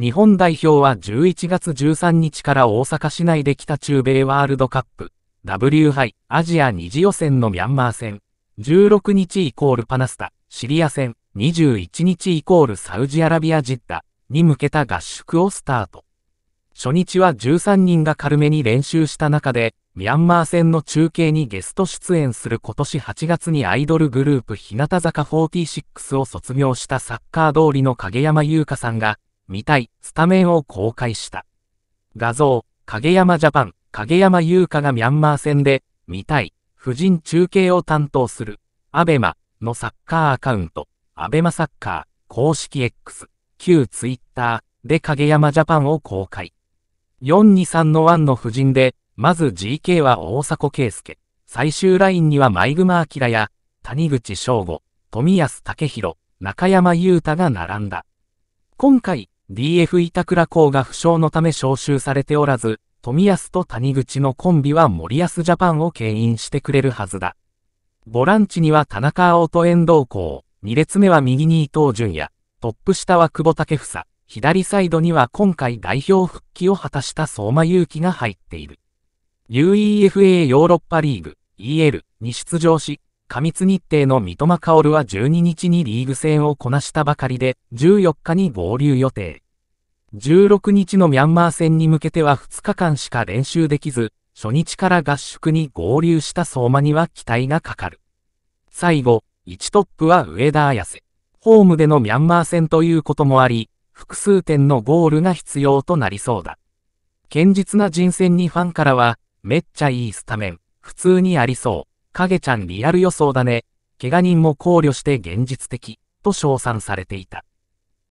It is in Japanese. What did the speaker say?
日本代表は11月13日から大阪市内で北中米ワールドカップ W 杯アジア2次予選のミャンマー戦16日イコールパナスタシリア戦21日イコールサウジアラビアジッダに向けた合宿をスタート初日は13人が軽めに練習した中でミャンマー戦の中継にゲスト出演する今年8月にアイドルグループ日向坂46を卒業したサッカー通りの影山優香さんが見たい、スタメンを公開した。画像、影山ジャパン、影山優香がミャンマー戦で、見たい、婦人中継を担当する、アベマのサッカーアカウント、アベマサッカー公式 X、旧 Twitter で影山ジャパンを公開。423の1の夫人で、まず GK は大迫圭介、最終ラインにはマイグマアや、谷口翔吾、富安武宏、中山優太が並んだ。今回、DF 板倉校が負傷のため招集されておらず、富安と谷口のコンビは森安ジャパンを牽引してくれるはずだ。ボランチには田中青と遠藤校、2列目は右に伊藤淳也、トップ下は久保建房、左サイドには今回代表復帰を果たした相馬勇輝が入っている。UEFA ヨーロッパリーグ EL に出場し、過密日程の三笘薫は12日にリーグ戦をこなしたばかりで、14日に合流予定。16日のミャンマー戦に向けては2日間しか練習できず、初日から合宿に合流した相馬には期待がかかる。最後、1トップは上田綾瀬。ホームでのミャンマー戦ということもあり、複数点のゴールが必要となりそうだ。堅実な人選にファンからは、めっちゃいいスタメン、普通にありそう、影ちゃんリアル予想だね、怪我人も考慮して現実的、と称賛されていた。